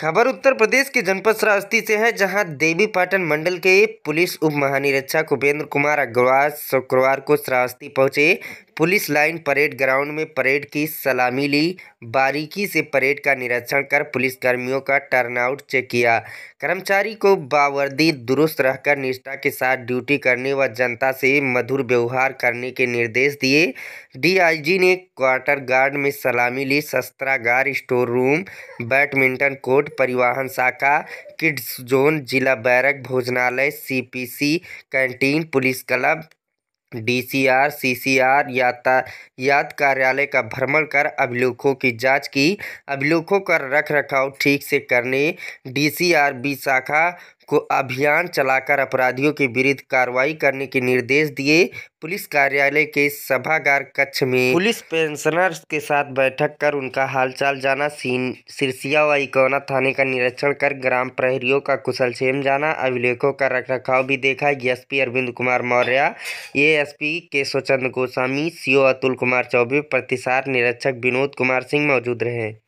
खबर उत्तर प्रदेश के जनपद श्रावस्ती से है जहां देवी पाटन मंडल के पुलिस उप महानिरीक्षक उपेंद्र कुमार अग्रवाल शुक्रवार को श्रावस्ती पहुंचे पुलिस लाइन परेड ग्राउंड में परेड की सलामी ली बारीकी से परेड का निरीक्षण कर पुलिसकर्मियों का टर्नआउट चेक किया कर्मचारी को बावर्दी दुरुस्त रहकर निष्ठा के साथ ड्यूटी करने व जनता से मधुर व्यवहार करने के निर्देश दिए डीआईजी ने क्वार्टर गार्ड में सलामी ली शस्त्रागार स्टोर रूम बैडमिंटन कोर्ट परिवहन शाखा किड्स जोन जिला बैरक भोजनालय C canteen police club D C R C C R यातायात कार्यालय का भ्रमण कर अभिलेखों की जांच की अभिलेखों का रख रखाव ठीक से करने डी सी आर बी शाखा को अभियान चलाकर अपराधियों के विरुद्ध कार्रवाई करने के निर्देश दिए पुलिस कार्यालय के सभागार कक्ष में पुलिस पेंशनर्स के साथ बैठक कर उनका हालचाल जाना सिरसिया व इकौना थाने का निरीक्षण कर ग्राम प्रहरियों का कुशल क्षेम जाना अभिलेखों का रखरखाव भी देखा SP Arvind Kumar Maurya A S P Keshav Chandra Goswami CO Atul Kumar Choubey प्रतिसार निरीक्षक विनोद कुमार सिंह मौजूद रहे